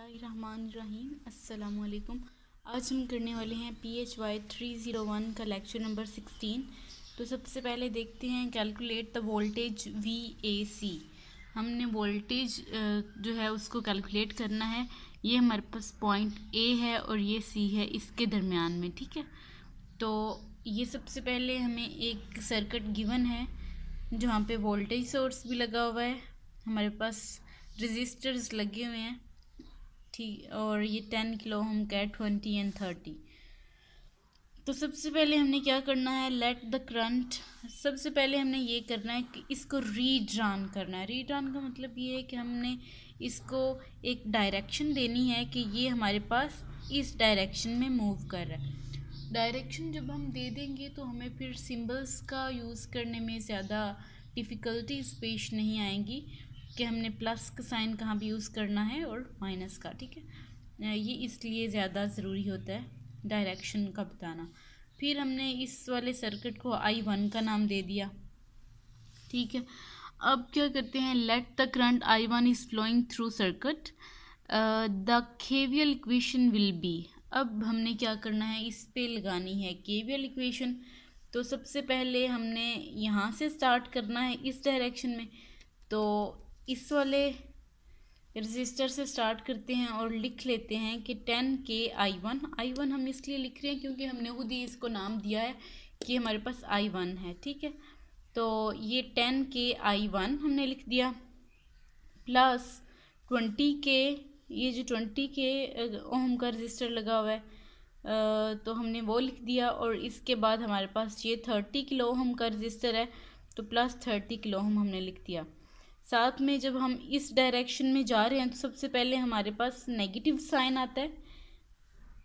बसमीम अल्लाम आज हम करने वाले हैं P H Y three zero one का लेक्चर नंबर सिक्सटीन तो सबसे पहले देखते हैं calculate the voltage V A C हमने वोल्टेज जो है उसको कैलकुलेट करना है ये हमारे पास पॉइंट ए है और ये सी है इसके दरमियान में ठीक है तो ये सबसे पहले हमें एक सर्किट गिवन है जहाँ पे वोल्टेज सोर्स भी लगा हुआ है हमारे पास रजिस्टर्स लगे हुए हैं ठीक और ये टेन किलो हम कहे ट्वेंटी एंड थर्टी तो सबसे पहले हमने क्या करना है लेट द करंट सबसे पहले हमने ये करना है कि इसको रीड्रॉन करना है रीड्रॉन का मतलब ये है कि हमने इसको एक डायरेक्शन देनी है कि ये हमारे पास इस डायरेक्शन में मूव कर रहा है डायरेक्शन जब हम दे देंगे तो हमें फिर सिंबल्स का यूज़ करने में ज़्यादा डिफ़िकल्टीज पेश नहीं आएंगी कि हमने प्लस का साइन कहाँ भी यूज़ करना है और माइनस का ठीक है ये इसलिए ज़्यादा ज़रूरी होता है डायरेक्शन का बताना फिर हमने इस वाले सर्किट को आई वन का नाम दे दिया ठीक है अब क्या करते हैं let the current I one is flowing through circuit the KVL equation will be अब हमने क्या करना है इस पे लगानी है केवियल इक्वेशन तो सबसे पहले हमने यहाँ से स्टार्ट करना है इस डायरेक्शन में तो इस वाले रजिस्टर से स्टार्ट करते हैं और लिख लेते हैं कि टेन के आई वन आई वन हम इसलिए लिख रहे हैं क्योंकि हमने खुद ही इसको नाम दिया है कि हमारे पास आई वन है ठीक है तो ये टेन के आई वन हमने लिख दिया प्लस ट्वेंटी के ये जो ट्वेंटी के ओम का रजिस्टर लगा हुआ है तो हमने वो लिख दिया और इसके बाद हमारे पास ये थर्टी किलो ओम का रजिस्टर है तो प्लस थर्टी किलो ओम हमने लिख दिया साथ में जब हम इस डायरेक्शन में जा रहे हैं तो सबसे पहले हमारे पास नेगेटिव साइन आता है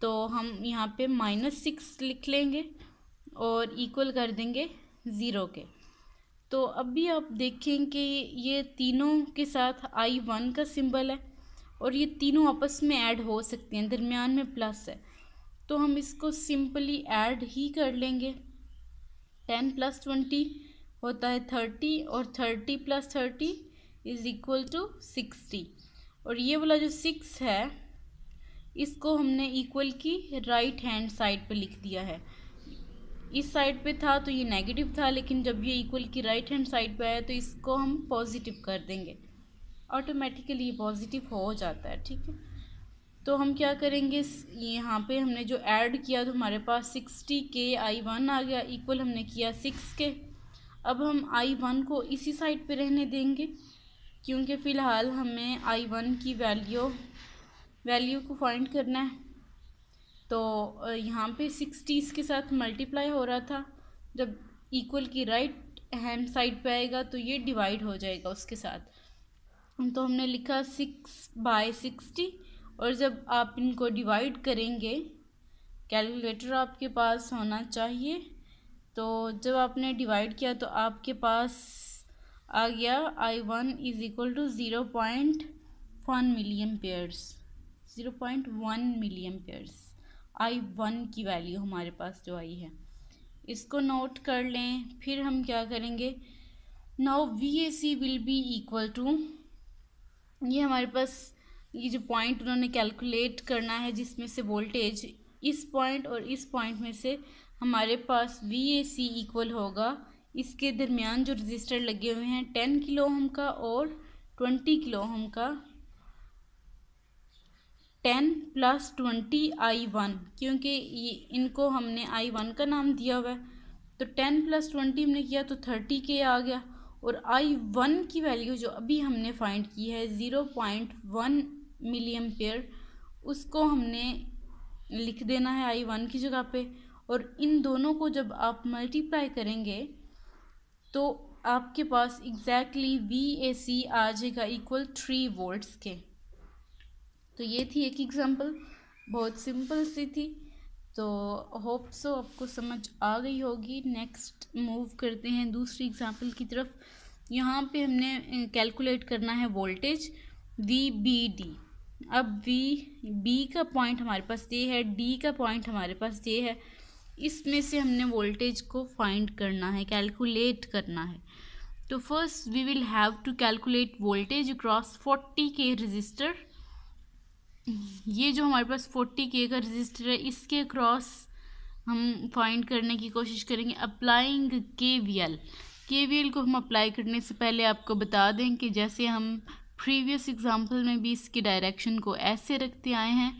तो हम यहाँ पे माइनस सिक्स लिख लेंगे और इक्वल कर देंगे ज़ीरो के तो अभी आप देखें कि ये तीनों के साथ आई वन का सिंबल है और ये तीनों आपस में ऐड हो सकते हैं दरमियान में प्लस है तो हम इसको सिंपली ऐड ही कर लेंगे टेन प्लस ट्वेंटी होता है थर्टी और thirty plus thirty is equal to sixty और ये वाला जो सिक्स है इसको हमने इक्वल की राइट हैंड साइड पे लिख दिया है इस साइड पे था तो ये नेगेटिव था लेकिन जब ये इक्वल की राइट हैंड साइड पे आया तो इसको हम पॉजिटिव कर देंगे ऑटोमेटिकली ये पॉजिटिव हो जाता है ठीक है तो हम क्या करेंगे यहाँ पे हमने जो ऐड किया तो हमारे पास सिक्सटी के आई वन आ गया इक्वल हमने किया सिक्स के अब हम आई वन को इसी साइड पे रहने देंगे क्योंकि फ़िलहाल हमें आई वन की वैल्यू वैल्यू को फाइंड करना है तो यहाँ पे सिक्सटीज़ के साथ मल्टीप्लाई हो रहा था जब इक्वल की राइट हैंड साइड पे आएगा तो ये डिवाइड हो जाएगा उसके साथ तो हमने लिखा सिक्स बाय सिक्सटी और जब आप इनको डिवाइड करेंगे कैलकुलेटर आपके पास होना चाहिए तो जब आपने डिवाइड किया तो आपके पास आ गया I one is equal to zero point one million pairs zero point one million pairs I one की वैल्यू हमारे पास जो आई है इसको नोट कर लें फिर हम क्या करेंगे now V A C will be equal to ये हमारे पास ये जो पॉइंट उन्होंने कैलकुलेट करना है जिसमें से वोल्टेज इस पॉइंट और इस पॉइंट में से हमारे पास वी ए सी इक्वल होगा इसके दरमियान जो रजिस्टर लगे हुए हैं टेन किलो ओम का और ट्वेंटी किलो ओम का ten plus twenty I one क्योंकि इनको हमने आई वन का नाम दिया हुआ है तो टेन प्लस ट्वेंटी हमने किया तो थर्टी के आ गया और आई वन की वैल्यू जो अभी हमने फाइंड की है zero point one million pair उसको हमने लिख देना है आई वन की जगह पे और इन दोनों को जब आप मल्टीप्लाई करेंगे तो आपके पास एग्जैक्टली वी ए सी आ जाएगा इक्वल थ्री वोल्ट्स के तो ये थी एक एग्ज़ाम्पल बहुत सिंपल सी थी तो होप सो आपको समझ आ गई होगी नेक्स्ट मूव करते हैं दूसरी एग्ज़ाम्पल की तरफ यहाँ पे हमने कैलकुलेट करना है वोल्टेज वी बी डी अब वी बी का पॉइंट हमारे पास ये है डी का पॉइंट हमारे पास ये है इसमें से हमने वोल्टेज को फाइंड करना है कैलकुलेट करना है तो first we will have to calculate voltage across forty K resistor ये जो हमारे पास फोर्टी के का रजिस्टर है इसके अक्रॉस हम फाइंड करने की कोशिश करेंगे applying K V L K V L को हम अप्लाई करने से पहले आपको बता दें कि जैसे हम प्रीवियस एग्जांपल में भी इसके डायरेक्शन को ऐसे रखते आए हैं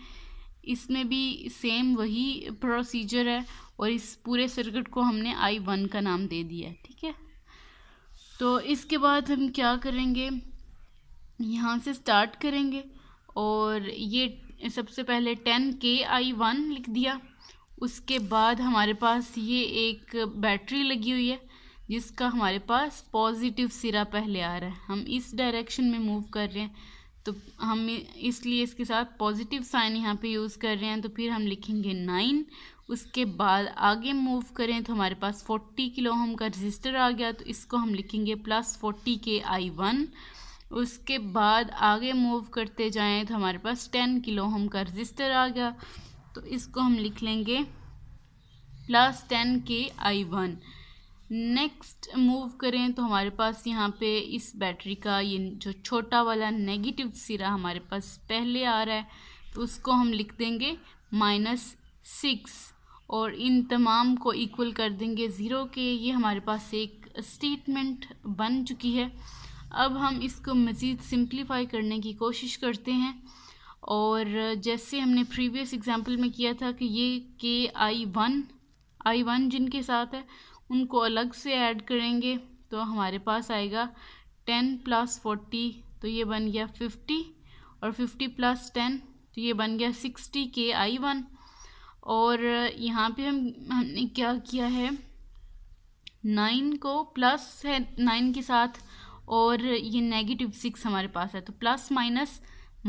इसमें भी सेम वही प्रोसीजर है और इस पूरे सर्किट को हमने आई वन का नाम दे दिया है ठीक है तो इसके बाद हम क्या करेंगे यहाँ से स्टार्ट करेंगे और ये सबसे पहले टेन के आई वन लिख दिया उसके बाद हमारे पास ये एक बैटरी लगी हुई है जिसका हमारे पास पॉजिटिव सिरा पहले आ रहा है हम इस डायरेक्शन में मूव कर रहे हैं तो हम इसलिए इसके साथ पॉजिटिव साइन यहाँ पे यूज़ कर रहे हैं तो फिर हम लिखेंगे नाइन उसके बाद आगे मूव करें तो हमारे पास फोर्टी किलो हम का रजिस्टर आ गया तो इसको हम लिखेंगे प्लस फोर्टी के आई वन उसके बाद आगे मूव करते जाएं तो हमारे पास टेन किलो हम का रजिस्टर आ गया तो इसको हम लिख लेंगे प्लस टेन के आई वन नेक्स्ट मूव करें तो हमारे पास यहाँ पे इस बैटरी का ये जो छोटा वाला नेगेटिव सिरा हमारे पास पहले आ रहा है तो उसको हम लिख देंगे माइनस सिक्स और इन तमाम को इक्वल कर देंगे ज़ीरो के ये हमारे पास एक स्टेटमेंट बन चुकी है अब हम इसको मज़ीद सिंप्लीफाई करने की कोशिश करते हैं और जैसे हमने प्रीवियस एग्ज़ाम्पल में किया था कि ये के आई वन आई वन जिनके साथ है उनको अलग से ऐड करेंगे तो हमारे पास आएगा टेन प्लस फोर्टी तो ये बन गया फिफ्टी और फिफ्टी प्लस टेन तो ये बन गया सिक्सटी के आई वन और यहाँ पे हम हमने क्या किया है नाइन को प्लस है नाइन के साथ और ये नेगेटिव सिक्स हमारे पास है तो प्लस माइनस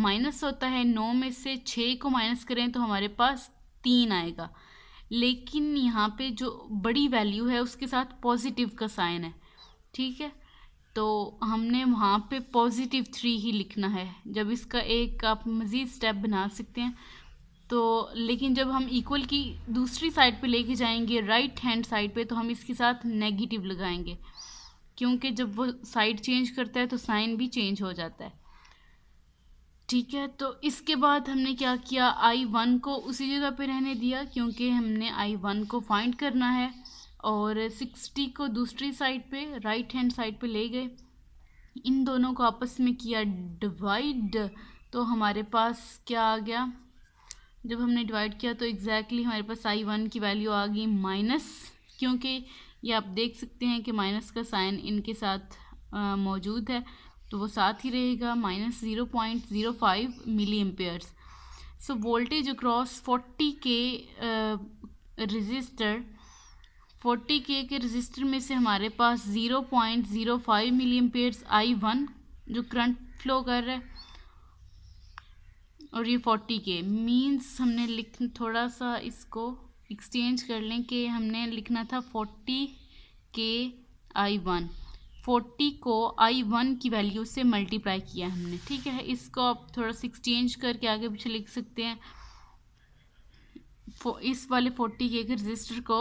माइनस होता है नौ में से छः को माइनस करें तो हमारे पास तीन आएगा लेकिन यहाँ पे जो बड़ी वैल्यू है उसके साथ पॉजिटिव का साइन है ठीक है तो हमने वहाँ पे पॉजिटिव थ्री ही लिखना है जब इसका एक आप मज़ीद स्टेप बना सकते हैं तो लेकिन जब हम इक्वल की दूसरी साइड पे लेके जाएंगे राइट हैंड साइड पे तो हम इसके साथ नेगेटिव लगाएंगे क्योंकि जब वो साइड चेंज करता है तो साइन भी चेंज हो जाता है ठीक है तो इसके बाद हमने क्या किया आई वन को उसी जगह पे रहने दिया क्योंकि हमने आई वन को फाइंड करना है और सिक्सटी को दूसरी साइड पे राइट हैंड साइड पे ले गए इन दोनों को आपस में किया डिवाइड तो हमारे पास क्या आ गया जब हमने डिवाइड किया तो एग्जैक्टली exactly हमारे पास आई वन की वैल्यू आ गई माइनस क्योंकि ये आप देख सकते हैं कि माइनस का साइन इनके साथ मौजूद है तो वो साथ ही रहेगा minus zero point zero five milli amperes so voltage across forty K resistor forty K के रजिस्टर में से हमारे पास zero point zero five milli amperes I one जो करंट फ्लो कर रहा है और ये फोर्टी के मीन्स हमने लिख थोड़ा सा इसको एक्सचेंज कर लें कि हमने लिखना था फोर्टी के आई वन फोर्टी को आई वन की वैल्यू से मल्टीप्लाई किया हमने ठीक है इसको आप थोड़ा सा एक्सचेंज करके आगे पीछे लिख सकते हैं इस वाले फोर्टी के रजिस्टर को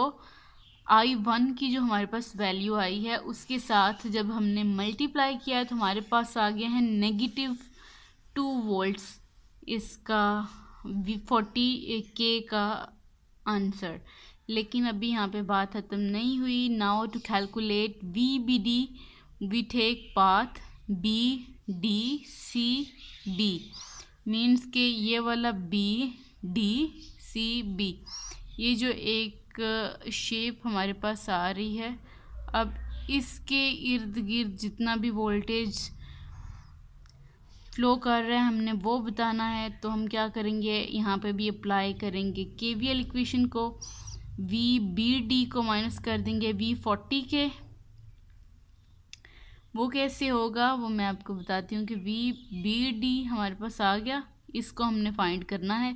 आई वन की जो हमारे पास वैल्यू आई है उसके साथ जब हमने मल्टीप्लाई किया है तो हमारे पास आ गया है नेगेटिव टू वोल्ट्स इसका फोर्टी के का आंसर लेकिन अभी यहाँ पे बात ख़त्म नहीं हुई now to calculate V B D we take path B D C D means के ये वाला B D C B ये जो एक शेप हमारे पास आ रही है अब इसके इर्द गिर्द जितना भी वोल्टेज फ्लो कर रहा है हमने वो बताना है तो हम क्या करेंगे यहाँ पे भी अप्लाई करेंगे के वी एल इक्वेशन को वी बी डी को माइनस कर देंगे वी फोर्टी के वो कैसे होगा वो मैं आपको बताती हूँ कि वी बी डी हमारे पास आ गया इसको हमने फाइंड करना है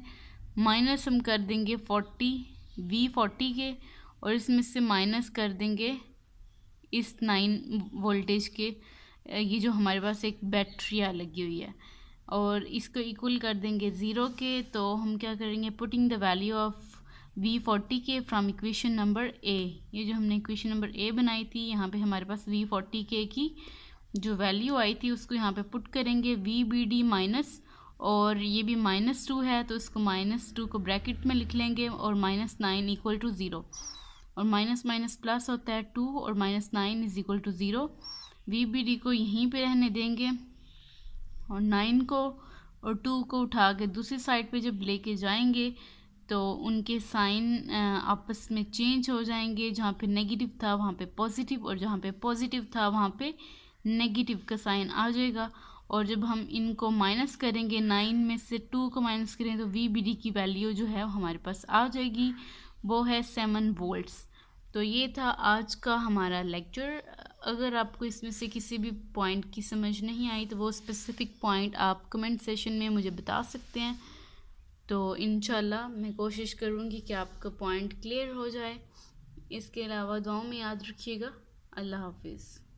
माइनस हम कर देंगे फोर्टी वी फोर्टी के और इसमें से माइनस कर देंगे इस नाइन वोल्टेज के ये जो हमारे पास एक बैटरिया लगी हुई है और इसको इक्वल कर देंगे ज़ीरो के तो हम क्या करेंगे putting the value of V forty K from equation number A ये जो हमने इक्वेशन नंबर ए बनाई थी यहाँ पे हमारे पास वी फोर्टी के की जो वैल्यू आई थी उसको यहाँ पे पुट करेंगे वी बी डी माइनस और ये भी माइनस टू है तो इसको माइनस टू को ब्रैकेट में लिख लेंगे और minus nine equal to zero और माइनस माइनस प्लस होता है टू और minus nine is equal to zero V B D को यहीं पे रहने देंगे और नाइन को और टू को उठा के दूसरी साइड पे जब लेके जाएंगे तो उनके साइन आपस में चेंज हो जाएंगे जहाँ पे नेगेटिव था वहाँ पे पॉजिटिव और जहाँ पे पॉजिटिव था वहाँ पे नेगेटिव का साइन आ जाएगा और जब हम इनको माइनस करेंगे नाइन में से टू को माइनस करें तो वी बी डी की वैल्यू जो है हमारे पास आ जाएगी वो है सेवन वोल्ट्स तो ये था आज का हमारा लेक्चर अगर आपको इसमें से किसी भी पॉइंट की समझ नहीं आई तो वो स्पेसिफिक पॉइंट आप कमेंट सेशन में मुझे बता सकते हैं तो इन मैं कोशिश करूँगी कि आपका पॉइंट क्लियर हो जाए इसके अलावा दुआओं में याद रखिएगा अल्लाह हाफिज़